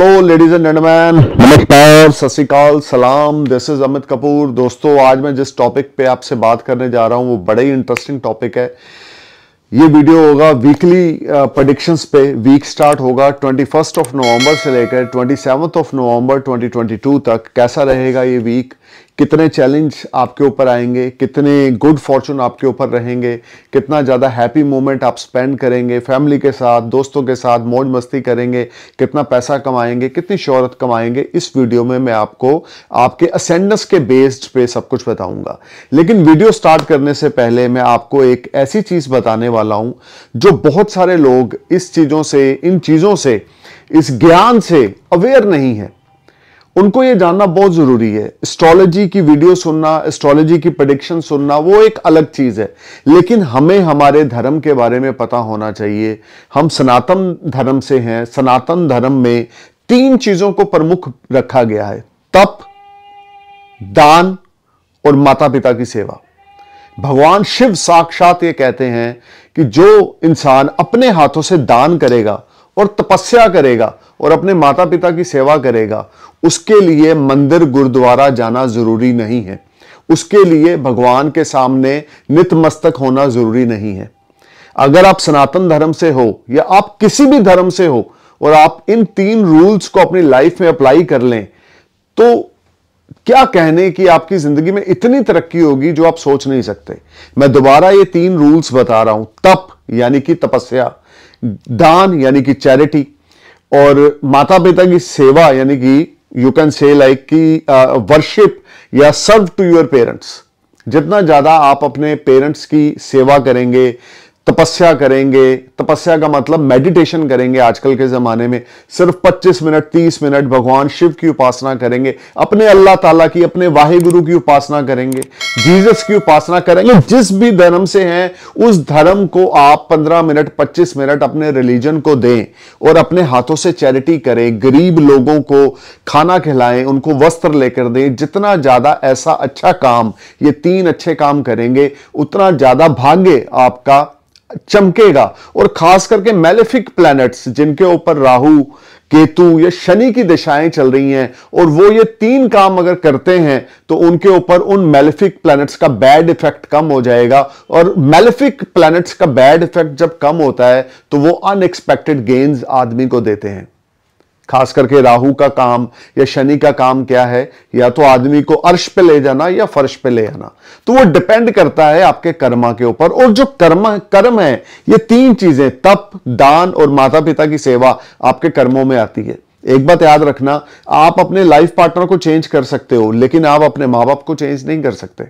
Hello ladies and gentleman नमस्कार सत श्रीकाल सलाम दिस इज अमित कपूर दोस्तों आज मैं जिस टॉपिक पे आपसे बात करने जा रहा हूँ वो बड़ा ही इंटरेस्टिंग टॉपिक है ये वीडियो होगा वीकली प्रडिक्शंस uh, पे वीक स्टार्ट होगा ट्वेंटी फर्स्ट ऑफ नवंबर से लेकर ट्वेंटी सेवन्थ ऑफ नवंबर 2022 तक कैसा रहेगा ये वीक कितने चैलेंज आपके ऊपर आएंगे कितने गुड फॉर्चून आपके ऊपर रहेंगे कितना ज़्यादा हैप्पी मोमेंट आप स्पेंड करेंगे फैमिली के साथ दोस्तों के साथ मौज मस्ती करेंगे कितना पैसा कमाएंगे कितनी शोहरत कमाएंगे इस वीडियो में मैं आपको आपके असेंडस के बेस्ड पे सब कुछ बताऊंगा लेकिन वीडियो स्टार्ट करने से पहले मैं आपको एक ऐसी चीज़ बताने वाला हूँ जो बहुत सारे लोग इस चीज़ों से इन चीज़ों से इस ज्ञान से अवेयर नहीं है उनको ये जानना बहुत जरूरी है एस्ट्रोलॉजी की वीडियो सुनना एस्ट्रोलॉजी की प्रडिक्शन सुनना वो एक अलग चीज है लेकिन हमें हमारे धर्म के बारे में पता होना चाहिए हम सनातन धर्म से हैं सनातन धर्म में तीन चीजों को प्रमुख रखा गया है तप दान और माता पिता की सेवा भगवान शिव साक्षात ये कहते हैं कि जो इंसान अपने हाथों से दान करेगा और तपस्या करेगा और अपने माता पिता की सेवा करेगा उसके लिए मंदिर गुरुद्वारा जाना ज़रूरी नहीं है उसके लिए भगवान के सामने नितमस्तक होना ज़रूरी नहीं है अगर आप सनातन धर्म से हो या आप किसी भी धर्म से हो और आप इन तीन रूल्स को अपनी लाइफ में अप्लाई कर लें तो क्या कहने की आपकी जिंदगी में इतनी तरक्की होगी जो आप सोच नहीं सकते मैं दोबारा ये तीन रूल्स बता रहा हूं तप यानी कि तपस्या दान यानी कि चैरिटी और माता पिता की सेवा यानी कि यू कैन से लाइक कि वर्शिप या सर्व टू योर पेरेंट्स जितना ज़्यादा आप अपने पेरेंट्स की सेवा करेंगे तपस्या करेंगे तपस्या का मतलब मेडिटेशन करेंगे आजकल के ज़माने में सिर्फ 25 मिनट 30 मिनट भगवान शिव की उपासना करेंगे अपने अल्लाह ताला की अपने वाहिगुरु की उपासना करेंगे जीसस की उपासना करेंगे जिस भी धर्म से हैं उस धर्म को आप 15 मिनट 25 मिनट अपने रिलीजन को दें और अपने हाथों से चैरिटी करें गरीब लोगों को खाना खिलाएं उनको वस्त्र लेकर दें जितना ज़्यादा ऐसा अच्छा काम ये तीन अच्छे काम करेंगे उतना ज़्यादा भाग्य आपका चमकेगा और खास करके मेलेफिक प्लैनेट्स जिनके ऊपर राहु केतु या शनि की दिशाएं चल रही हैं और वो ये तीन काम अगर करते हैं तो उनके ऊपर उन मेलेफिक प्लैनेट्स का बैड इफेक्ट कम हो जाएगा और मेलेफिक प्लैनेट्स का बैड इफेक्ट जब कम होता है तो वो अनएक्सपेक्टेड गेन्स आदमी को देते हैं खास करके राहु का काम या शनि का काम क्या है या तो आदमी को अर्श पे ले जाना या फर्श पे ले आना तो वो डिपेंड करता है आपके कर्मा के ऊपर और जो कर्म कर्म है ये तीन चीजें तप दान और माता पिता की सेवा आपके कर्मों में आती है एक बात याद रखना आप अपने लाइफ पार्टनर को चेंज कर सकते हो लेकिन आप अपने माँ बाप को चेंज नहीं कर सकते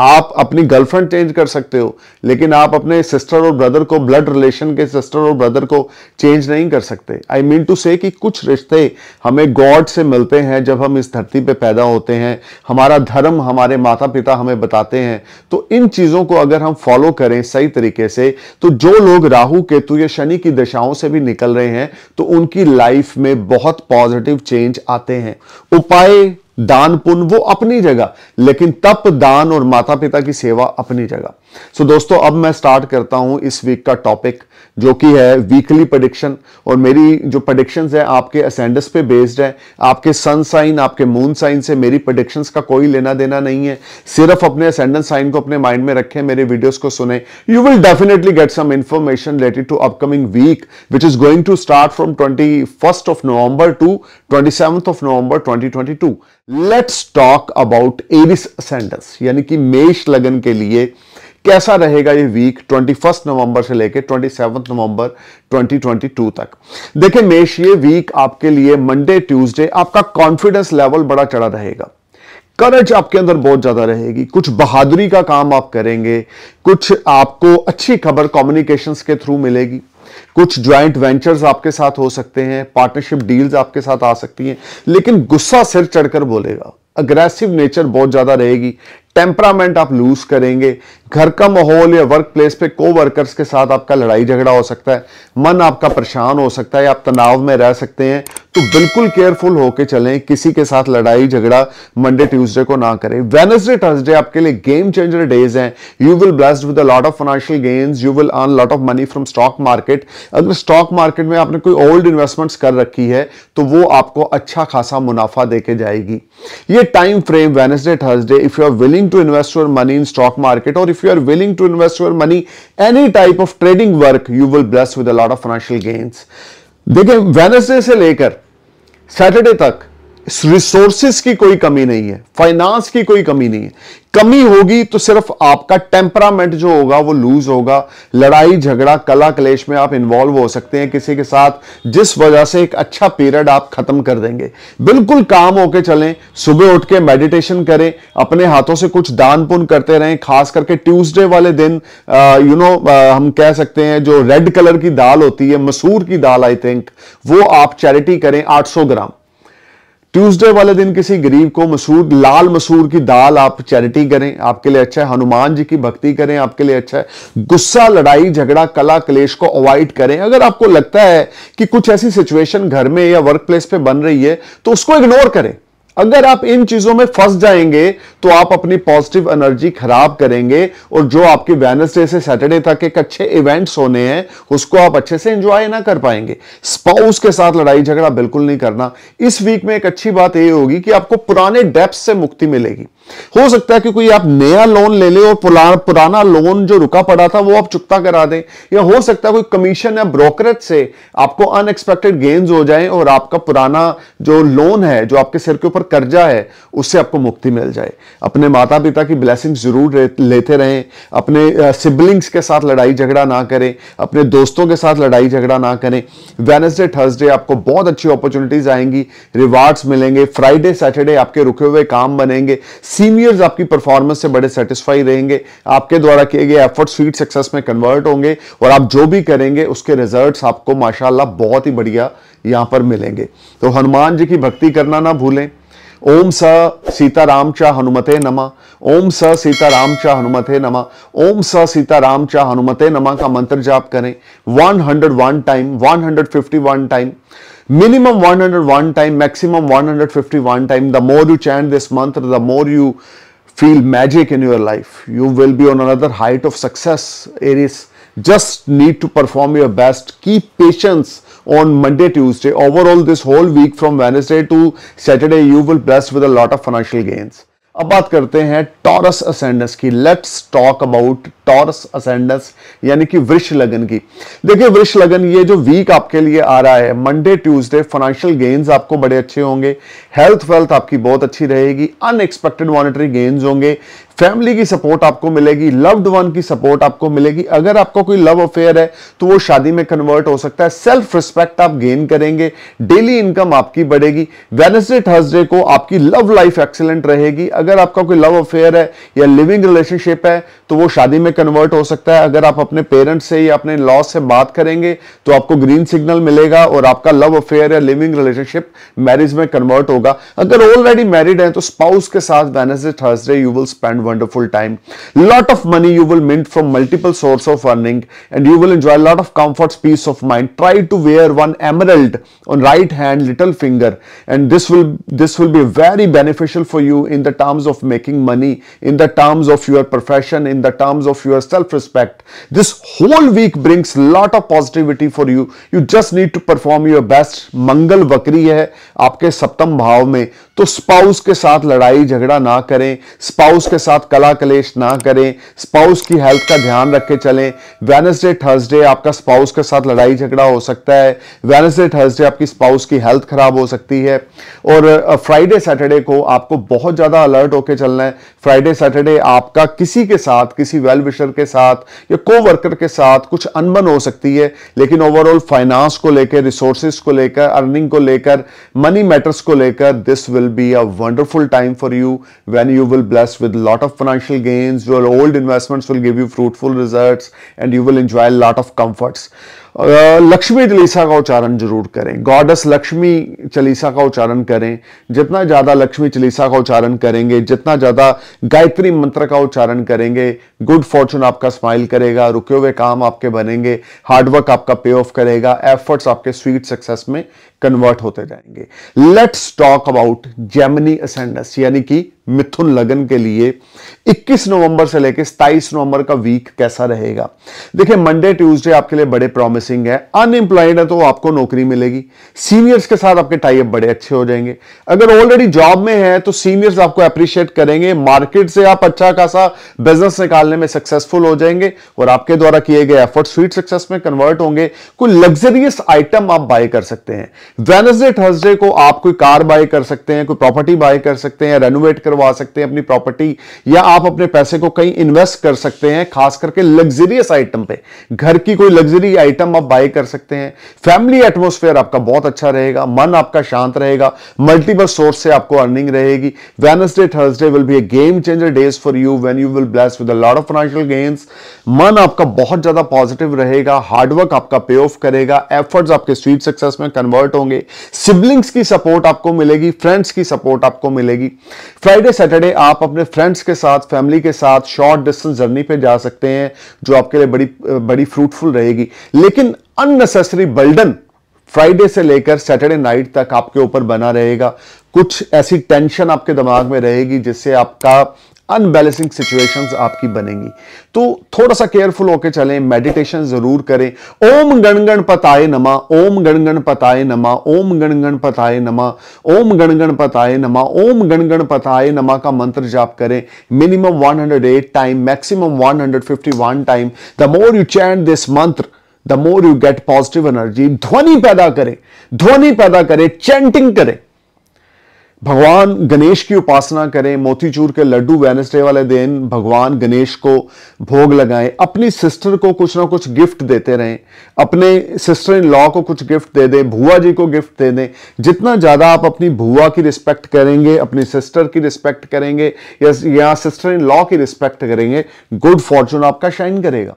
आप अपनी गर्लफ्रेंड चेंज कर सकते हो लेकिन आप अपने सिस्टर और ब्रदर को ब्लड रिलेशन के सिस्टर और ब्रदर को चेंज नहीं कर सकते आई मीन टू से कि कुछ रिश्ते हमें गॉड से मिलते हैं जब हम इस धरती पे पैदा होते हैं हमारा धर्म हमारे माता पिता हमें बताते हैं तो इन चीज़ों को अगर हम फॉलो करें सही तरीके से तो जो लोग राहु केतु या शनि की दशाओं से भी निकल रहे हैं तो उनकी लाइफ में बहुत पॉजिटिव चेंज आते हैं उपाय दान पुण्य वो अपनी जगह लेकिन तप दान और माता पिता की सेवा अपनी जगह सो so, दोस्तों अब मैं स्टार्ट करता हूं इस वीक का टॉपिक जो कि है वीकली प्रडिक्शन और मेरी जो प्रडिक्शंस है आपके असेंडस पे बेस्ड है आपके सन साइन आपके मून साइन से मेरी प्रडिक्शंस का कोई लेना देना नहीं है सिर्फ अपने असेंडेंट साइन को अपने माइंड में रखें मेरे वीडियोस को सुने you will definitely get some information related to upcoming week which is going to start from twenty of November to twenty of November twenty let's talk about Aries ascendants यानी कि मेष लगन के लिए कैसा रहेगा ये वीक 21 नवंबर से लेकर 27 नवंबर 2022 तक देखिए मेष ये वीक आपके लिए मंडे ट्यूसडे आपका कॉन्फिडेंस लेवल बड़ा चढ़ा रहेगा करज आपके अंदर बहुत ज़्यादा रहेगी कुछ बहादुरी का काम आप करेंगे कुछ आपको अच्छी खबर कम्युनिकेशंस के थ्रू मिलेगी कुछ ज्वाइंट वेंचर्स आपके साथ हो सकते हैं पार्टनरशिप डील्स आपके साथ आ सकती हैं लेकिन गुस्सा सिर चढ़कर बोलेगा अग्रेसिव नेचर बहुत ज़्यादा रहेगी टेम्परामेंट आप लूज करेंगे घर का माहौल या वर्क प्लेस पे को वर्कर्स के साथ आपका लड़ाई झगड़ा हो सकता है मन आपका परेशान हो सकता है आप तनाव में रह सकते हैं तो बिल्कुल केयरफुल होकर चलें किसी के साथ लड़ाई झगड़ा मंडे ट्यूसडे को ना करें वेनसडे थर्सडे आपके लिए गेम चेंजर डेज हैं you will blessed with lot of financial gains you will earn lot of money from stock market अगर स्टॉक मार्केट में आपने कोई ओल्ड इन्वेस्टमेंट्स कर रखी है तो वो आपको अच्छा खासा मुनाफा देके जाएगी ये time frame Wednesday Thursday if you are willing to invest your money in stock market और if you are willing to invest your money, any type of trading work, you will bless with a lot of financial gains. देखिए Wednesday से लेकर Saturday तक resources की कोई कमी नहीं है फाइनेंस की कोई कमी नहीं है कमी होगी तो सिर्फ आपका टेम्परामेंट जो होगा वो लूज होगा लड़ाई झगड़ा कला क्लेश में आप इन्वॉल्व हो सकते हैं किसी के साथ जिस वजह से एक अच्छा पीरियड आप खत्म कर देंगे बिल्कुल काम होके चलें सुबह उठ के मेडिटेशन करें अपने हाथों से कुछ दान पुन करते रहें खास करके ट्यूसडे वाले दिन यू नो हम कह सकते हैं जो रेड कलर की दाल होती है मसूर की दाल आई थिंक वो आप चैरिटी करें आठ ग्राम ट्यूसडे वाले दिन किसी गरीब को मसूर लाल मसूर की दाल आप चैरिटी करें आपके लिए अच्छा है हनुमान जी की भक्ति करें आपके लिए अच्छा है गुस्सा लड़ाई झगड़ा कला क्लेश को अवॉइड करें अगर आपको लगता है कि कुछ ऐसी सिचुएशन घर में या वर्क प्लेस पे बन रही है तो उसको इग्नोर करें अगर आप इन चीजों में फंस जाएंगे तो आप अपनी पॉजिटिव एनर्जी खराब करेंगे और जो आपके वेनसडे से सैटरडे तक एक अच्छे इवेंट्स होने हैं उसको आप अच्छे से एंजॉय ना कर पाएंगे स्पाउस के साथ लड़ाई झगड़ा बिल्कुल नहीं करना इस वीक में एक अच्छी बात यह होगी कि आपको पुराने डेप्थ से मुक्ति मिलेगी हो सकता है कि कोई आप नया लोन ले ले और पुराना लोन जो रुका पड़ा था वो आप चुकता करा दें या हो सकता है कोई कमीशन या ब्रोकरेज से आपको अनएक्सपेक्टेड गेन्स हो जाए और आपका पुराना जो लोन है जो आपके सिर के ऊपर कर्जा है उससे आपको मुक्ति मिल जाए अपने माता पिता की ब्लैसिंग जरूर लेते रहें अपने सिबलिंग्स के साथ लड़ाई झगड़ा ना करें अपने दोस्तों के साथ लड़ाई झगड़ा ना करें वेनसडे थर्सडे आपको बहुत अच्छी अपॉर्चुनिटीज आएंगी रिवार्ड्स मिलेंगे फ्राइडे सैटरडे आपके रुके हुए काम बनेंगे सीनियर्स आपकी परफॉर्मेंस से बड़े सेटिस्फाई रहेंगे आपके द्वारा किए गए एफर्ट्स फीड सक्सेस में कन्वर्ट होंगे और आप जो भी करेंगे उसके रिजल्ट्स आपको माशाल्लाह बहुत ही बढ़िया यहां पर मिलेंगे तो हनुमान जी की भक्ति करना ना भूलें ओम स सीताराम चा हनुमते नमा ओम स सीताराम चा हनुमते नमा ओम स सीताराम चा हनुमते नमा का मंत्र जाप करें 101 time 151 time minimum 101 time, maximum 151 time. The more you chant this mantra, the more you feel magic in your life. You will be on another height of success, Aries. Just need to perform your best. Keep patience on Monday, Tuesday. Overall, this whole week from Wednesday to Saturday, you will blessed with a lot of financial gains. अब बात करते हैं Taurus ascendants की let's talk about Taurus ascendants यानी कि वृक्ष लगन की देखिए वृक्ष लगन ये जो वीक आपके लिए आ रहा है मंडे ट्यूसडे फाइनेंशियल गेन्स आपको बड़े अच्छे होंगे हेल्थ वेल्थ आपकी बहुत अच्छी रहेगी अनएक्सपेक्टेड मॉनिटरी गेन्स होंगे फैमिली की सपोर्ट आपको मिलेगी लव्ड वन की सपोर्ट आपको मिलेगी अगर आपका कोई लव अफेयर है तो वो शादी में कन्वर्ट हो सकता है सेल्फ रिस्पेक्ट आप गेन करेंगे डेली इनकम आपकी बढ़ेगी वेनसडे थर्सडे को आपकी लव लाइफ एक्सेलेंट रहेगी अगर आपका कोई लव अफेयर है या लिविंग रिलेशनशिप है तो वो शादी में कन्वर्ट हो सकता है अगर आप अपने पेरेंट्स से या अपने लॉस से बात करेंगे तो आपको ग्रीन सिग्नल मिलेगा और आपका लव अफेयर या लिविंग रिलेशनशिप मैरिज में कन्वर्ट होगा अगर ऑलरेडी मैरिड है तो स्पाउस के साथ Wednesday Thursday you will spend wonderful time. Lot of money you will mint from multiple source of earning and you will enjoy a lot of comforts, peace of mind. Try to wear one emerald on right hand little finger and this will this will be very beneficial for you in the terms of making money, in the terms of your profession, in the terms of your self-respect. This whole week brings lot of positivity for you. You just need to perform your best. Mangal vakri hai आपके सप्तम bhav में तो spouse ke saath ladai झगड़ा na करें Spouse ke saath साथ कला कलेश ना करें स्पाउस की हेल्थ का ध्यान रख के चलें वेनसडे थर्सडे आपका स्पाउस के साथ लड़ाई झगड़ा हो सकता है वेनसडे थर्सडे आपकी स्पाउस की हेल्थ खराब हो सकती है और फ्राइडे सैटरडे को आपको बहुत ज़्यादा अलर्ट होकर चलना है फ्राइडे सैटरडे आपका किसी के साथ किसी वेल विशर के साथ या को वर्कर के साथ कुछ अनबन हो सकती है लेकिन ओवरऑल फाइनेंस को लेकर रिसोर्सेज को लेकर अर्निंग को लेकर मनी मैटर्स को लेकर this will be a wonderful time for you when you will bless with lot of of financial gains, your old investments will give you fruitful results and you will enjoy a lot of comforts. Lakshmi Chalisa का उच्चारण जरूर करें goddess Lakshmi Chalisa का उच्चारण करें जितना ज़्यादा लक्ष्मी चालीसा का उच्चारण करेंगे जितना ज़्यादा गायत्री मंत्र का उच्चारण करेंगे गुड फॉर्चून आपका स्माइल करेगा रुके हुए काम आपके बनेंगे हार्डवर्क आपका पे ऑफ करेगा एफर्ट्स आपके स्वीट सक्सेस में कन्वर्ट होते जाएंगे let's talk about Gemini ascendants यानी कि मिथुन लगन के लिए 21 नवंबर से लेकर 27 नवंबर का वीक कैसा रहेगा देखिए मंडे ट्यूसडे आपके लिए बड़े प्रॉमिसिंग है अनएम्प्लॉयड है तो आपको नौकरी मिलेगी सीनियर्स के साथ आपके टाइप बड़े अच्छे हो जाएंगे अगर ऑलरेडी जॉब में है तो सीनियर्स आपको अप्रिशिएट करेंगे मार्केट से आप अच्छा खासा बिजनेस निकालने में सक्सेसफुल हो जाएंगे और आपके द्वारा किए गए एफर्ट स्वीट सक्सेस में कन्वर्ट होंगे कोई लग्जरियस आइटम आप बाय कर सकते हैं वेनसडे थर्सडे को आप कोई कार बाय कर सकते हैं कोई प्रॉपर्टी बाय कर सकते हैं रेनोवेट करवा करवा सकते हैं अपनी प्रॉपर्टी या आप अपने पैसे को कहीं इन्वेस्ट कर सकते हैं खास करके लग्जरियस आइटम पे घर की कोई लग्जरी आइटम आप बाय कर सकते हैं फैमिली एटमोस्फेयर आपका बहुत अच्छा रहेगा मन आपका शांत रहेगा मल्टीपल सोर्स से आपको अर्निंग रहेगी Wednesday Thursday will be a game changer days for you when you will bless with lot of financial gains मन आपका बहुत ज्यादा पॉजिटिव रहेगा हार्डवर्क आपका पे ऑफ करेगा एफर्ट्स आपके स्वीट सक्सेस में कन्वर्ट होंगे सिबलिंग्स की सपोर्ट आपको मिलेगी फ्रेंड्स की सपोर्ट आपको मिलेगी फ्राइडे सैटरडे सैटरडे आप अपने फ्रेंड्स के साथ फैमिली के साथ शॉर्ट डिस्टेंस जर्नी पे जा सकते हैं जो आपके लिए बड़ी बड़ी फ्रूटफुल रहेगी लेकिन अननेसेसरी बल्डन फ्राइडे से लेकर सैटरडे नाइट तक आपके ऊपर बना रहेगा कुछ ऐसी टेंशन आपके दिमाग में रहेगी जिससे आपका अनबैलेंसिंग सिचुएशंस आपकी बनेंगी तो थोड़ा सा केयरफुल होकर चलें मेडिटेशन जरूर करें ओम गणगण पताए नमा ओम गणगण पताए नमा ओम गणगण पताए नमा ओम गणगण पताए नमा ओम गणगण पताए नमा का मंत्र जाप करें minimum 108 time maximum 151 time the more you chant this mantra the more you get positive energy ध्वनि पैदा करें ध्वनि पैदा करें चैंटिंग करें भगवान गणेश की उपासना करें मोतीचूर के लड्डू वेनसडे वाले दिन भगवान गणेश को भोग लगाएं अपनी सिस्टर को कुछ ना कुछ गिफ्ट देते रहें अपने सिस्टर इन लॉ को कुछ गिफ्ट दे दें भुआ जी को गिफ्ट दे दें जितना ज़्यादा आप अपनी भुआ की रिस्पेक्ट करेंगे अपनी सिस्टर की रिस्पेक्ट करेंगे या, या सिस्टर इन लॉ की रिस्पेक्ट करेंगे गुड फॉर्चून आपका शाइन करेगा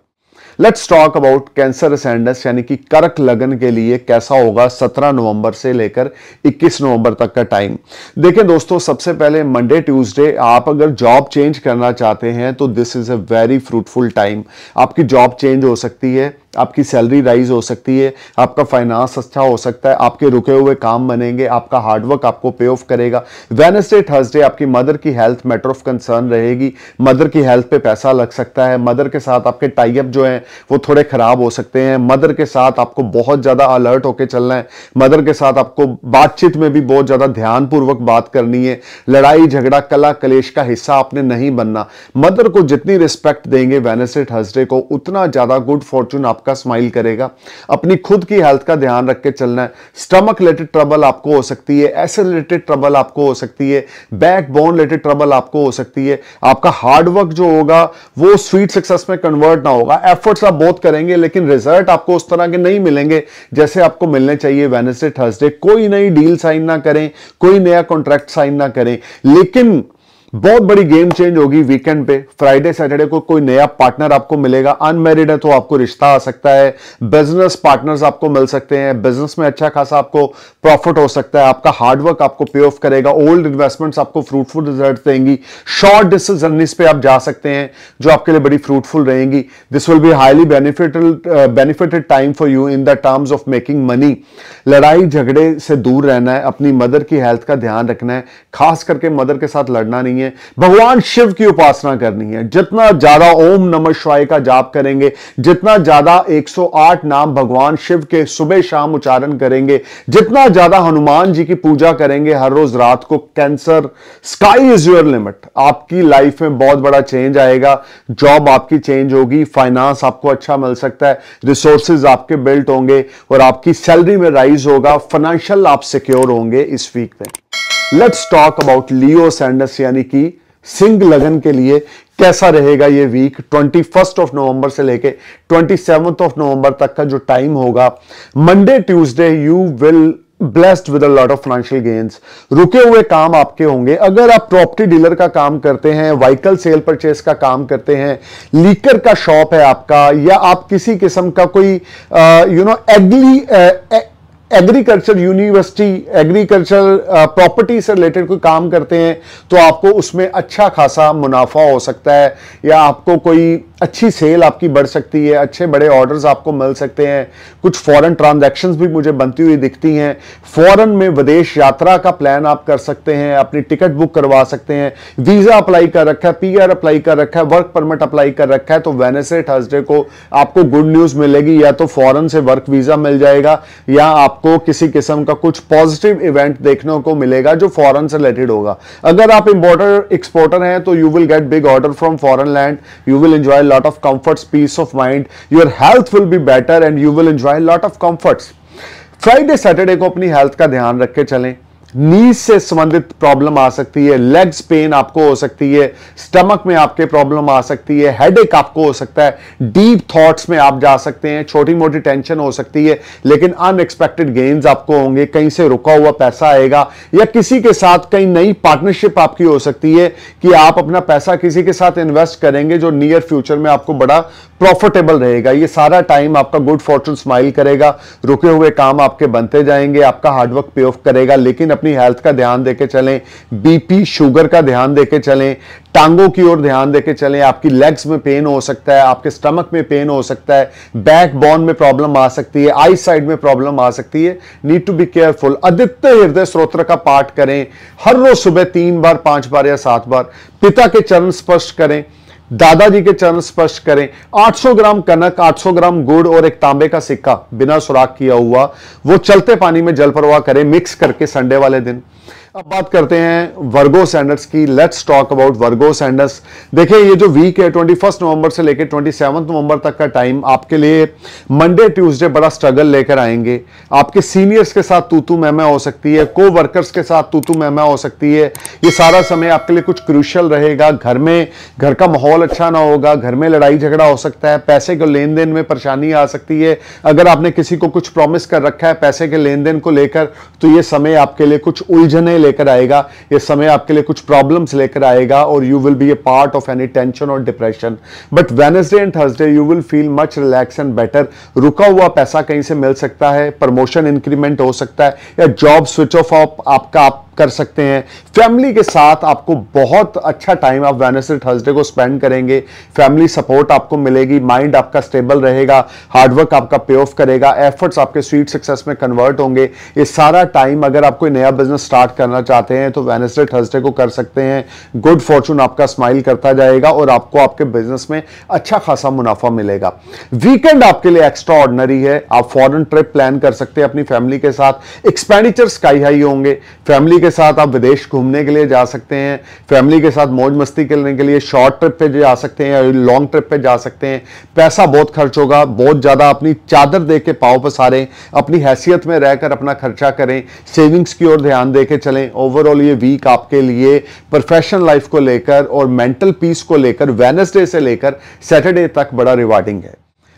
let's talk about Cancer ascendants यानी कि करक लगन के लिए कैसा होगा 17 नवंबर से लेकर 21 नवंबर तक का टाइम देखें दोस्तों सबसे पहले मंडे ट्यूसडे आप अगर जॉब चेंज करना चाहते हैं तो this is a very fruitful time आपकी जॉब चेंज हो सकती है आपकी सैलरी राइज हो सकती है आपका फाइनेंस अच्छा हो सकता है आपके रुके हुए काम बनेंगे आपका हार्डवर्क आपको पे ऑफ करेगा वेनसडे थर्सडे आपकी मदर की हेल्थ मैटर ऑफ कंसर्न रहेगी मदर की हेल्थ पे पैसा लग सकता है मदर के साथ आपके टाइप जो हैं वो थोड़े ख़राब हो सकते हैं मदर के साथ आपको बहुत ज़्यादा अलर्ट होकर चलना है मदर के साथ आपको बातचीत में भी बहुत ज़्यादा ध्यानपूर्वक बात करनी है लड़ाई झगड़ा कला कलेश का हिस्सा आपने नहीं बनना मदर को जितनी रिस्पेक्ट देंगे वेनसडे थर्सडे को उतना ज़्यादा गुड फॉर्चून आप आपका स्माइल करेगा अपनी खुद की हेल्थ का ध्यान रख के चलना है स्टमक रिलेटेड ट्रबल आपको हो सकती है ऐसे रिलेटेड ट्रबल आपको हो सकती है बैक बोन रिलेटेड ट्रबल आपको हो सकती है आपका हार्डवर्क जो होगा वो स्वीट सक्सेस में कन्वर्ट ना होगा एफर्ट्स आप बहुत करेंगे लेकिन रिजल्ट आपको उस तरह के नहीं मिलेंगे जैसे आपको मिलने चाहिए वेनसडे थर्सडे कोई नई डील साइन ना करें कोई नया कॉन्ट्रैक्ट साइन ना करें लेकिन बहुत बड़ी गेम चेंज होगी वीकेंड पे फ्राइडे सैटरडे को कोई नया पार्टनर आपको मिलेगा अनमेरिड है तो आपको रिश्ता आ सकता है बिजनेस पार्टनर्स आपको मिल सकते हैं बिजनेस में अच्छा खासा आपको प्रॉफिट हो सकता है आपका हार्डवर्क आपको पे ऑफ करेगा ओल्ड इन्वेस्टमेंट्स आपको फ्रूटफुल रिजल्ट देंगी शॉर्ट डिस्टेंस जर्नीस पे आप जा सकते हैं जो आपके लिए बड़ी फ्रूटफुल रहेंगी this will be highly benefit benefited time for you in the terms of making money लड़ाई झगड़े से दूर रहना है अपनी मदर की हेल्थ का ध्यान रखना है खास करके मदर के साथ लड़ना नहीं है करनी है भगवान शिव की उपासना करनी है जितना ज्यादा ओम नमः शिवाय का जाप करेंगे जितना ज्यादा 108 नाम भगवान शिव के सुबह शाम उच्चारण करेंगे जितना ज्यादा हनुमान जी की पूजा करेंगे हर रोज रात को Cancer sky is your limit आपकी लाइफ में बहुत बड़ा चेंज आएगा जॉब आपकी चेंज होगी फाइनेंस आपको अच्छा मिल सकता है रिसोर्सेज आपके बिल्ट होंगे और आपकी सैलरी में राइज होगा फाइनेंशियल आप सिक्योर होंगे इस वीक में let's talk about Leo ascendants यानी कि सिंह लगन के लिए कैसा रहेगा ये week twenty first of November से लेके ट्वेंटी ऑफ नवंबर तक का जो टाइम होगा Monday Tuesday you will blessed with a lot of financial gains रुके हुए काम आपके होंगे अगर आप प्रॉपर्टी डीलर का काम करते हैं व्हीकल सेल परचेस का काम करते हैं लीकर का शॉप है आपका या आप किसी किस्म का कोई you know agri agriculture university agriculture property से रिलेटेड कोई काम करते हैं तो आपको उसमें अच्छा खासा मुनाफा हो सकता है या आपको कोई अच्छी सेल आपकी बढ़ सकती है अच्छे बड़े ऑर्डर्स आपको मिल सकते हैं कुछ फॉरेन ट्रांजैक्शंस भी मुझे बनती हुई दिखती हैं फॉरेन में विदेश यात्रा का प्लान आप कर सकते हैं अपनी टिकट बुक करवा सकते हैं वीज़ा अप्लाई कर रखा है पीआर अप्लाई कर रखा है वर्क परमिट अप्लाई कर रखा है तो वेनेसडे थर्सडे को आपको गुड न्यूज़ मिलेगी या तो फॉरन से वर्क वीज़ा मिल जाएगा या आपको किसी किस्म का कुछ पॉजिटिव इवेंट देखने को मिलेगा जो फॉरन से रिलेटेड होगा अगर आप इंपोर्टर एक्सपोर्टर हैं तो you will get big order from foreign land you will enjoy lot of comforts, peace of mind, your health will be better and you will enjoy a lot of comforts. Friday Saturday को अपनी health का ध्यान रख के चलें नीज से संबंधित problem आ सकती है लेग्स पेन आपको हो सकती है स्टमक में आपके प्रॉब्लम आ सकती है हेडेक आपको हो सकता है डीप थॉट्स में आप जा सकते हैं छोटी मोटी टेंशन हो सकती है लेकिन अनएक्सपेक्टेड गेन्स आपको होंगे कहीं से रुका हुआ पैसा आएगा या किसी के साथ कहीं नई पार्टनरशिप आपकी हो सकती है कि आप अपना पैसा किसी के साथ इन्वेस्ट करेंगे जो नियर फ्यूचर में आपको बड़ा प्रॉफिटेबल रहेगा ये सारा टाइम आपका गुड फॉर्चून स्माइल करेगा रुके हुए काम आपके बनते जाएंगे आपका हार्डवर्क पे ऑफ करेगा लेकिन अपनी हेल्थ का ध्यान देके चलें बीपी शुगर का ध्यान देके चलें टांगों की ओर ध्यान देके चलें आपकी लेग्स में पेन हो सकता है आपके स्टमक में पेन हो सकता है बैक बोन में प्रॉब्लम आ सकती है आई साइड में प्रॉब्लम आ सकती है need to be careful Aditya Hridaya Stotra का पाठ करें हर रोज सुबह तीन बार पांच बार या सात बार पिता के चरण स्पर्श करें दादाजी के चरण स्पर्श करें 800 ग्राम कनक 800 ग्राम गुड़ और एक तांबे का सिक्का बिना सुराख किया हुआ वो चलते पानी में जल प्रवाह करें मिक्स करके संडे वाले दिन अब बात करते हैं वर्गो सैंडर्स की let's talk about Virgo ascendants देखिए ये जो वीक है ट्वेंटी फर्स्ट नवंबर से लेकर ट्वेंटी सेवन नवंबर तक का टाइम आपके लिए मंडे ट्यूसडे बड़ा स्ट्रगल लेकर आएंगे आपके सीनियर्स के साथ तूतू मैमा हो सकती है को वर्कर्स के साथ तूतू मैमा हो सकती है ये सारा समय आपके लिए कुछ क्रूशल रहेगा घर में घर का माहौल अच्छा ना होगा घर में लड़ाई झगड़ा हो सकता है पैसे के लेन देन में परेशानी आ सकती है अगर आपने किसी को कुछ प्रॉमिस कर रखा है पैसे के लेन देन को लेकर तो ये समय आपके लिए कुछ उलझने लेकर आएगा ये समय आपके लिए कुछ प्रॉब्लम्स लेकर आएगा और you will be a part of any tension और depression but Wednesday and Thursday you will feel much relax and better रुका हुआ पैसा कहीं से मिल सकता है प्रमोशन इंक्रीमेंट हो सकता है या जॉब स्विच ऑफ ऑफ आपका आप कर सकते हैं फैमिली के साथ आपको बहुत अच्छा टाइम आप वेनसडे थर्सडे को स्पेंड करेंगे फैमिली सपोर्ट आपको मिलेगी माइंड आपका स्टेबल रहेगा हार्डवर्क आपका पे ऑफ करेगा एफर्ट्स आपके स्वीट सक्सेस में कन्वर्ट होंगे ये सारा टाइम अगर आप कोई नया बिजनेस स्टार्ट करना चाहते हैं तो वेनसडे थर्सडे को कर सकते हैं गुड फॉर्चून आपका स्माइल करता जाएगा और आपको आपके बिजनेस में अच्छा खासा मुनाफा मिलेगा वीकेंड आपके लिए एक्स्ट्रा ऑर्डनरी है आप फॉरन ट्रिप प्लान कर सकते हैं अपनी फैमिली के साथ एक्सपेंडिचर स्काई हाई होंगे फैमिली के साथ आप विदेश घूमने के लिए जा सकते हैं फैमिली के साथ मौज मस्ती करने के लिए शॉर्ट ट्रिप पे जा सकते हैं लॉन्ग ट्रिप पे जा सकते हैं पैसा बहुत खर्च होगा बहुत ज़्यादा अपनी चादर दे के पाँव पसारें अपनी हैसियत में रहकर अपना खर्चा करें सेविंग्स की ओर ध्यान दे के चलें ओवरऑल ये वीक आपके लिए प्रोफेशनल लाइफ को लेकर और मेंटल पीस को लेकर वेनसडे से लेकर सैटरडे तक बड़ा रिवार्डिंग है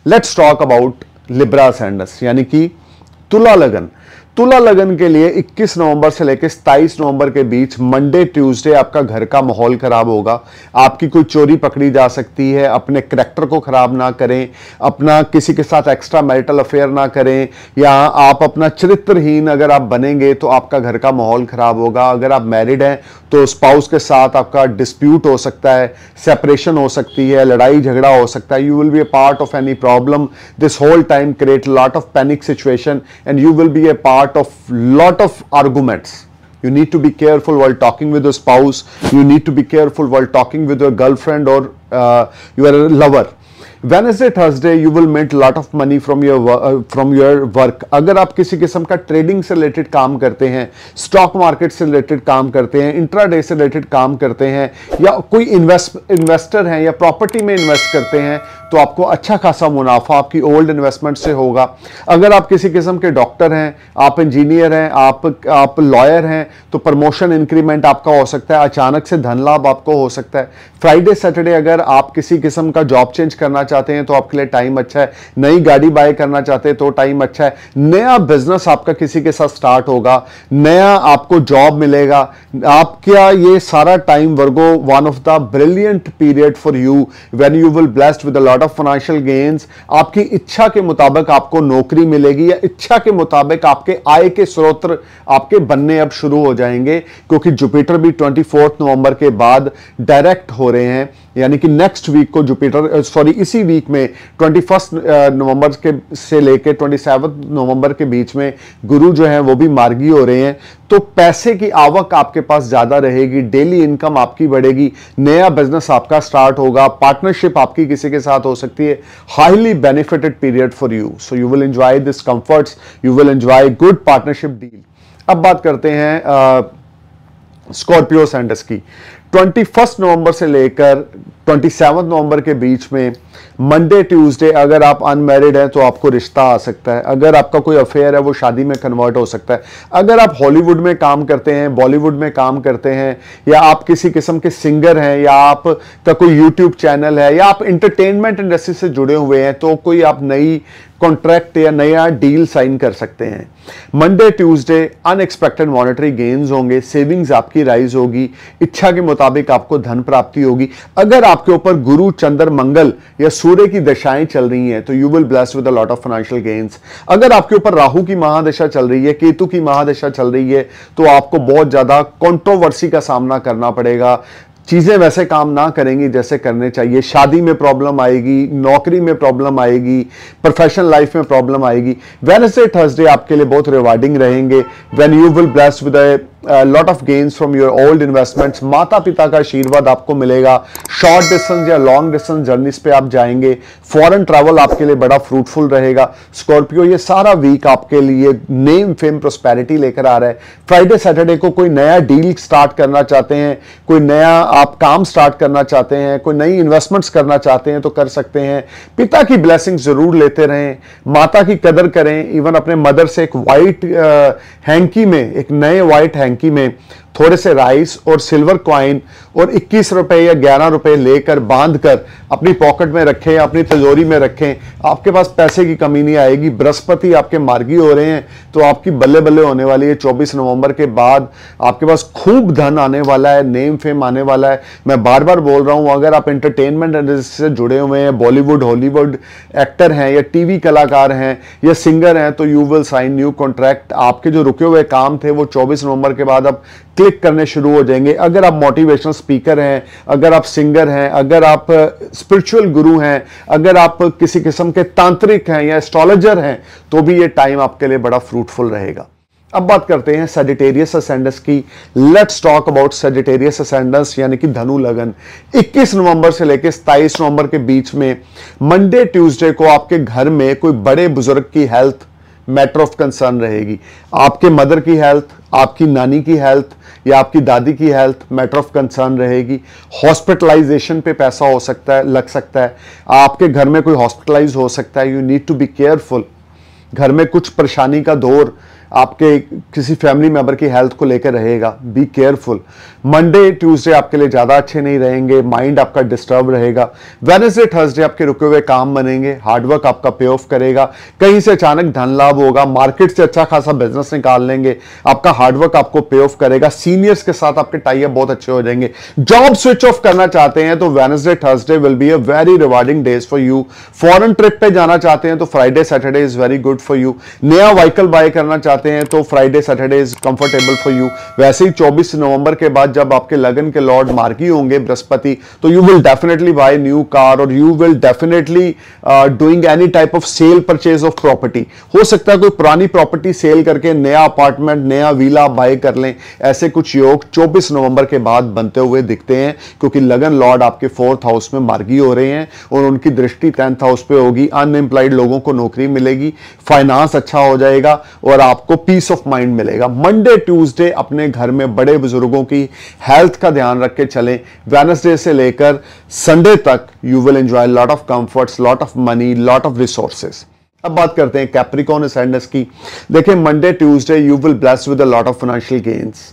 let's talk about Libra ascendants यानी कि तुला लगन तुला लगन के लिए 21 नवंबर से लेकर 27 नवंबर के बीच मंडे ट्यूसडे आपका घर का माहौल खराब होगा आपकी कोई चोरी पकड़ी जा सकती है अपने करेक्टर को खराब ना करें अपना किसी के साथ एक्स्ट्रा मैरिटल अफेयर ना करें या आप अपना चरित्रहीन अगर आप बनेंगे तो आपका घर का माहौल खराब होगा अगर आप मैरिड हैं तो स्पाउस के साथ आपका डिस्प्यूट हो सकता है सेपरेशन हो सकती है लड़ाई झगड़ा हो सकता है you will be a part of any problem this whole time create lot of panic situation and you will be a part part of lot of arguments you need to be careful while talking with your spouse you need to be careful while talking with your girlfriend or uh, your lover Wednesday, Thursday, you will make lot of money from your uh, from your work. अगर आप किसी किस्म का trading से related काम करते हैं stock market से related काम करते हैं intraday से related काम करते हैं या कोई invest, investor हैं या property में invest करते हैं तो आपको अच्छा खासा मुनाफा आपकी ओल्ड इन्वेस्टमेंट से होगा अगर आप किसी किस्म के डॉक्टर हैं आप इंजीनियर हैं आप आप लॉयर हैं तो प्रमोशन इंक्रीमेंट आपका हो सकता है अचानक से धन लाभ आपको हो सकता है फ्राइडे सैटरडे अगर आप किसी किस्म का जॉब चेंज करना चाहते हैं तो आपके लिए टाइम अच्छा है नई गाड़ी बाय करना चाहते हैं तो टाइम अच्छा है नया बिजनेस आपका किसी के साथ स्टार्ट होगा नया आपको जॉब मिलेगा आपका ये सारा time Virgo one of the brilliant period for you when you will blessed with lot lot of financial gains आपकी इच्छा के मुताबिक आपको नौकरी मिलेगी या इच्छा के मुताबिक आपके आय के स्रोत आपके बनने अब शुरू हो जाएंगे क्योंकि जुपिटर भी ट्वेंटी नवंबर के बाद डायरेक्ट हो रहे हैं यानी कि नेक्स्ट वीक को जुपिटर सॉरी uh, इसी वीक में ट्वेंटी फर्स्ट नवंबर के से लेकर ट्वेंटी सेवन नवंबर के बीच में गुरु जो है वो भी मार्गी हो रहे हैं तो पैसे की आवक आपके पास ज़्यादा रहेगी डेली इनकम आपकी बढ़ेगी नया बिजनेस आपका स्टार्ट होगा पार्टनरशिप आपकी किसी के साथ हो सकती है highly benefited period for you so you will enjoy this comfort you will enjoy good partnership deal अब बात करते हैं स्कॉर्पियो सेंडस की ट्वेंटी नवंबर से लेकर ट्वेंटी नवंबर के बीच में मंडे ट्यूसडे अगर आप अनमेरिड हैं तो आपको रिश्ता आ सकता है अगर आपका कोई अफेयर है वो शादी में कन्वर्ट हो सकता है अगर आप हॉलीवुड में काम करते हैं बॉलीवुड में काम करते हैं या आप किसी किस्म के सिंगर हैं या आप का कोई यूट्यूब चैनल है या आप इंटरटेनमेंट इंडस्ट्री से जुड़े हुए हैं तो कोई आप नई कॉन्ट्रैक्ट या नया डील साइन कर सकते हैं Monday Tuesday unexpected monetary gains होंगे सेविंग्स आपकी राइज होगी इच्छा के मुताबिक आपको धन प्राप्ति होगी अगर आपके ऊपर गुरु चंद्र मंगल या सूर्य की दशाएं चल रही हैं तो you will bless with a lot of financial gains अगर आपके ऊपर राहु की महादशा चल रही है केतु की महादशा चल रही है तो आपको बहुत ज़्यादा कॉन्ट्रोवर्सी का सामना करना पड़ेगा चीज़ें वैसे काम ना करेंगी जैसे करने चाहिए शादी में प्रॉब्लम आएगी नौकरी में प्रॉब्लम आएगी प्रोफेशनल लाइफ में प्रॉब्लम आएगी वेनसडे थर्सडे आपके लिए बहुत रिवार्डिंग रहेंगे when you will bless with lot of gains from your old investments माता पिता का आशीर्वाद आपको मिलेगा शॉर्ट डिस्टेंस या लॉन्ग डिस्टेंस जर्नीस पे आप जाएंगे फॉरेन ट्रैवल आपके लिए बड़ा फ्रूटफुल रहेगा स्कॉर्पियो ये सारा वीक आपके लिए नेम फेम प्रोस्पैरिटी लेकर आ रहा है फ्राइडे सैटरडे को कोई नया डील स्टार्ट करना चाहते हैं कोई नया आप काम स्टार्ट करना चाहते हैं कोई नई इन्वेस्टमेंट्स करना चाहते हैं तो कर सकते हैं पिता की ब्लेसिंग जरूर लेते रहें माता की कदर करें इवन अपने मदर से एक वाइट हैंकी में एक नए वाइट हैंकी बैंक में थोड़े से राइस और सिल्वर क्वाइन और इक्कीस रुपए या ग्यारह रुपए लेकर बांध कर अपनी पॉकेट में रखें अपनी तिजोरी में रखें आपके पास पैसे की कमी नहीं आएगी बृहस्पति आपके मार्गी हो रहे हैं तो आपकी बल्ले बल्ले होने वाली है चौबीस नवंबर के बाद आपके पास खूब धन आने वाला है नेम फेम आने वाला है मैं बार बार बोल रहा हूँ अगर आप इंटरटेनमेंट इंडस्ट्री से जुड़े हुए हैं बॉलीवुड हॉलीवुड एक्टर हैं या टीवी कलाकार हैं या सिंगर हैं तो you will sign new contract आपके जो रुके हुए काम थे वो चौबीस नवंबर के बाद आप क्लिक करने शुरू हो जाएंगे अगर आप मोटिवेशनल स्पीकर हैं अगर आप सिंगर हैं अगर आप स्पिरिचुअल गुरु हैं अगर आप किसी किस्म के तांत्रिक हैं या एस्ट्रोलॉजर हैं तो भी ये टाइम आपके लिए बड़ा फ्रूटफुल रहेगा अब बात करते हैं सेजिटेरियस असेंडेंस की let's talk about Sagittarius ascendants यानी कि धनु लगन 21 नवंबर से लेकर 27 नवंबर के बीच में मंडे ट्यूसडे को आपके घर में कोई बड़े बुजुर्ग की हेल्थ मैटर ऑफ कंसर्न रहेगी आपके मदर की हेल्थ आपकी नानी की हेल्थ या आपकी दादी की हेल्थ मैटर ऑफ कंसर्न रहेगी हॉस्पिटलाइजेशन पे पैसा हो सकता है लग सकता है आपके घर में कोई हॉस्पिटलाइज हो सकता है you need to be careful घर में कुछ परेशानी का दौर आपके किसी फैमिली मेंबर की हेल्थ को लेकर रहेगा बी केयरफुल मंडे ट्यूसडे आपके लिए ज़्यादा अच्छे नहीं रहेंगे माइंड आपका डिस्टर्ब रहेगा वेनसडे थर्सडे आपके रुके हुए काम बनेंगे हार्डवर्क आपका पे ऑफ करेगा कहीं से अचानक धन लाभ होगा मार्केट से अच्छा खासा बिजनेस निकाल लेंगे आपका हार्डवर्क आपको पे ऑफ करेगा सीनियर्स के साथ आपके टाइप बहुत अच्छे हो जाएंगे जॉब स्विच ऑफ करना चाहते हैं तो Wednesday Thursday will be a very rewarding days for you foreign trip पे जाना चाहते हैं तो Friday Saturday is very good for you नया व्हीकल बाय करना चाहते जाते हैं तो Friday Saturday is comfortable for you वैसे ही 24 नवंबर के बाद जब आपके लगन के लॉर्ड मार्गी होंगे बृहस्पति तो you will definitely buy new car और you will definitely doing any type of sale purchase of property हो सकता है कोई पुरानी प्रॉपर्टी सेल करके नया अपार्टमेंट नया वीला बाय कर लें ऐसे कुछ योग चौबीस नवंबर के बाद बनते हुए दिखते हैं क्योंकि लगन लॉर्ड आपके फोर्थ हाउस में मार्गी हो रहे हैं और उनकी दृष्टि टेंथ हाउस पे होगी अनएम्प्लॉयड लोगों को नौकरी मिलेगी फाइनेंस अच्छा हो जाएगा और आपको को पीस ऑफ माइंड मिलेगा मंडे ट्यूसडे अपने घर में बड़े बुजुर्गों की हेल्थ का ध्यान रख के चलें वेनसडे से लेकर संडे तक you will enjoy lot of comforts lot of money lot of resources अब बात करते हैं कैप्रिकॉन असेंडस की देखें Monday Tuesday you will bless with a lot of financial gains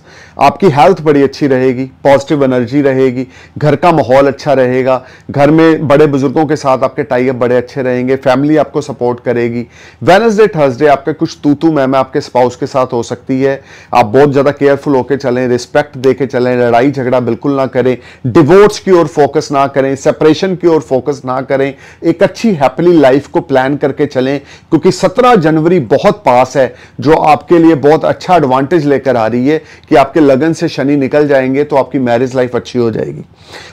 आपकी हेल्थ बड़ी अच्छी रहेगी पॉजिटिव एनर्जी रहेगी घर का माहौल अच्छा रहेगा घर में बड़े बुजुर्गों के साथ आपके टाइप बड़े अच्छे रहेंगे फैमिली आपको सपोर्ट करेगी वेनसडे थर्सडे आपके कुछ तू तू मैम आपके स्पाउस के साथ हो सकती है आप बहुत ज़्यादा केयरफुल होकर चलें रिस्पेक्ट दे के चलें लड़ाई झगड़ा बिल्कुल ना करें डिवोर्स की ओर फोकस ना करें सेपरेशन की ओर फोकस ना करें एक अच्छी हैप्पली लाइफ को प्लान करके चलें क्योंकि सत्रह जनवरी बहुत पास है जो आपके लिए बहुत अच्छा एडवांटेज लेकर आ रही है कि आपके लगन से शनि निकल जाएंगे तो आपकी मैरिज लाइफ अच्छी हो जाएगी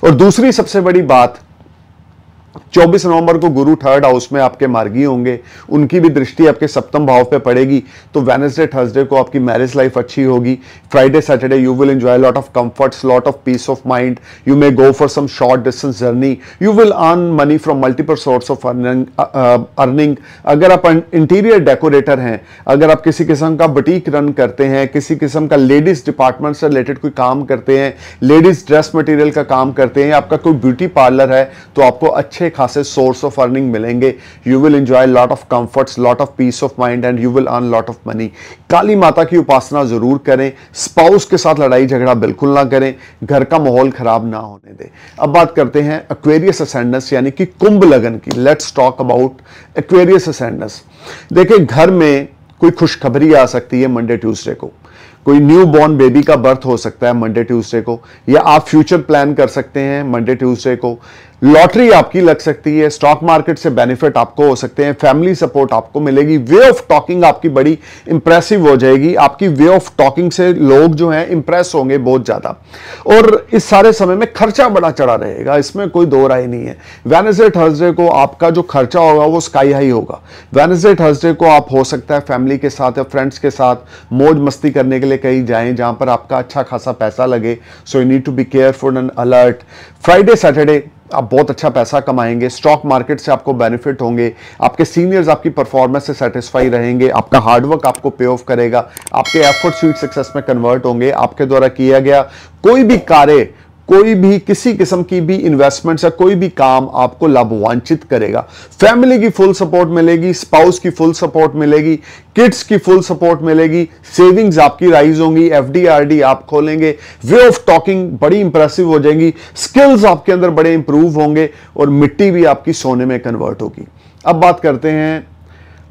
और दूसरी सबसे बड़ी बात 24 नवंबर को गुरु थर्ड हाउस में आपके मार्गी होंगे उनकी भी दृष्टि आपके सप्तम भाव पे पड़ेगी तो वेनसडे थर्सडे को आपकी मैरिज लाइफ अच्छी होगी Friday Saturday you will enjoy lot of comforts lot of peace of mind you may go for some short distance journey you will earn money from multiple source of earning अगर आप interior decorator हैं अगर आप किसी किस्म का बटीक run करते हैं किसी किस्म का लेडीज डिपार्टमेंट से रिलेटेड कोई काम करते हैं लेडीज ड्रेस मटेरियल का काम करते हैं आपका कोई ब्यूटी पार्लर है तो आपको अच्छे अच्छे खासे सोर्स ऑफ अर्निंग मिलेंगे you will enjoy lot of comforts lot of peace of mind and you will earn lot of money Kali माता की उपासना जरूर करें स्पाउस के साथ लड़ाई झगड़ा बिल्कुल ना करें घर का माहौल खराब ना होने दें अब बात करते हैं अक्वेरियस असेंडस यानी कि कुंभ लगन की let's talk about Aquarius ascendants देखिए घर में कोई खुशखबरी आ सकती है मंडे ट्यूसडे को कोई न्यू बॉर्न बेबी का बर्थ हो सकता है मंडे ट्यूसडे को या आप फ्यूचर प्लान कर सकते हैं मंडे ट्यूसडे को लॉटरी आपकी लग सकती है स्टॉक मार्केट से बेनिफिट आपको हो सकते हैं फैमिली सपोर्ट आपको मिलेगी वे ऑफ टॉकिंग आपकी बड़ी इंप्रेसिव हो जाएगी आपकी वे ऑफ टॉकिंग से लोग जो हैं इंप्रेस होंगे बहुत ज़्यादा और इस सारे समय में खर्चा बड़ा चढ़ा रहेगा इसमें कोई दो राय नहीं है वेनजे थर्सडे को आपका जो खर्चा होगा वो स्काई हाई होगा वेनजे थर्सडे को आप हो सकता है फैमिली के साथ या फ्रेंड्स के साथ मौज मस्ती करने के लिए कहीं जाएं जहां पर आपका अच्छा खासा पैसा लगे so you need to be careful and alert Friday Saturday आप बहुत अच्छा पैसा कमाएंगे स्टॉक मार्केट से आपको बेनिफिट होंगे आपके सीनियर्स आपकी परफॉर्मेंस से सेटिस्फाई रहेंगे आपका हार्डवर्क आपको पे ऑफ करेगा आपके एफर्ट स्वीट सक्सेस में कन्वर्ट होंगे आपके द्वारा किया गया कोई भी कार्य कोई भी किसी किस्म की भी इन्वेस्टमेंट या कोई भी काम आपको लाभवांछित करेगा फैमिली की फुल सपोर्ट मिलेगी स्पाउस की फुल सपोर्ट मिलेगी किड्स की फुल सपोर्ट मिलेगी सेविंग्स आपकी राइज होंगी डी आप खोलेंगे वे ऑफ टॉकिंग बड़ी इंप्रेसिव हो जाएंगी स्किल्स आपके अंदर बड़े इंप्रूव होंगे और मिट्टी भी आपकी सोने में कन्वर्ट होगी अब बात करते हैं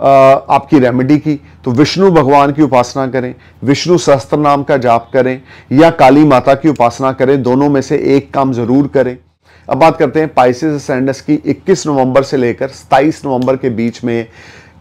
आपकी रेमेडी की तो विष्णु भगवान की उपासना करें विष्णु सहस्त्र नाम का जाप करें या काली माता की उपासना करें दोनों में से एक काम ज़रूर करें अब बात करते हैं पाइसिस सैंडस की 21 नवंबर से लेकर 27 नवंबर के बीच में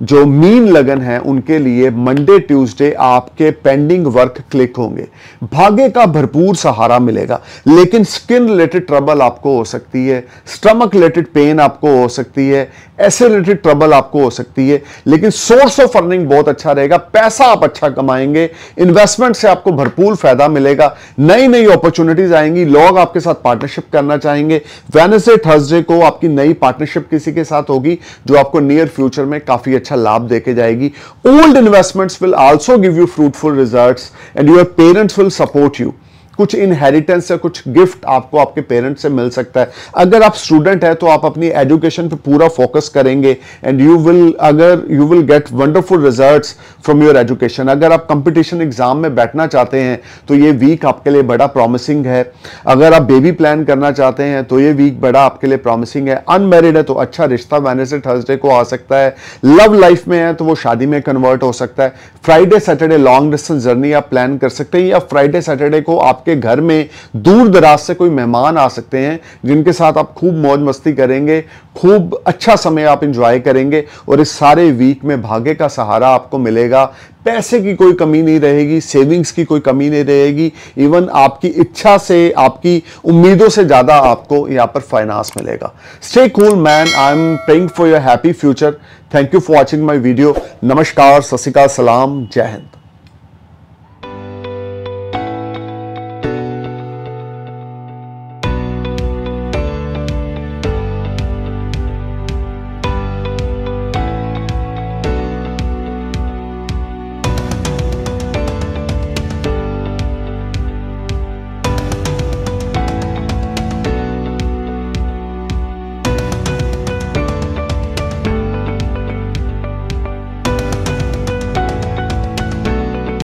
जो मीन लगन है उनके लिए मंडे ट्यूसडे आपके पेंडिंग वर्क क्लिक होंगे भाग्य का भरपूर सहारा मिलेगा लेकिन स्किन रिलेटेड ट्रबल आपको हो सकती है स्टमक रिलेटेड पेन आपको हो सकती है ऐसे रिलेटेड ट्रबल आपको हो सकती है लेकिन सोर्स ऑफ अर्निंग बहुत अच्छा रहेगा पैसा आप अच्छा कमाएंगे इन्वेस्टमेंट से आपको भरपूर फायदा मिलेगा नई नई अपॉर्चुनिटीज आएंगी लोग आपके साथ पार्टनरशिप करना चाहेंगे वेनसडे थर्सडे को आपकी नई पार्टनरशिप किसी के साथ होगी जो आपको नियर फ्यूचर में काफी अच्छा अच्छा लाभ देके जाएगी old investments will also give you fruitful results and your parents will support you कुछ इनहेरिटेंस या कुछ गिफ्ट आपको आपके पेरेंट्स से मिल सकता है अगर आप स्टूडेंट हैं तो आप अपनी एजुकेशन पे पूरा फोकस करेंगे एंड यू विल अगर you will get wonderful result from your education अगर आप कंपटीशन एग्जाम में बैठना चाहते हैं तो ये वीक आपके लिए बड़ा प्रॉमिसिंग है अगर आप बेबी प्लान करना चाहते हैं तो ये वीक बड़ा आपके लिए प्रॉमिसिंग है अनमेरिड है तो अच्छा रिश्ता मैंने से थर्सडे को आ सकता है लव लाइफ में है तो वो शादी में कन्वर्ट हो सकता है Friday Saturday long distance journey आप प्लान कर सकते हैं या फ्राइडे सैटरडे को आप आपके घर में दूर दराज से कोई मेहमान आ सकते हैं जिनके साथ आप खूब मौज मस्ती करेंगे खूब अच्छा समय आप इंजॉय करेंगे और इस सारे वीक में भाग्य का सहारा आपको मिलेगा पैसे की कोई कमी नहीं रहेगी सेविंग्स की कोई कमी नहीं रहेगी इवन आपकी इच्छा से आपकी उम्मीदों से ज़्यादा आपको यहाँ पर फाइनेंस मिलेगा stay cool man I am paying for your happy future thank you for watching my video नमस्कार सत सलाम जय हिंद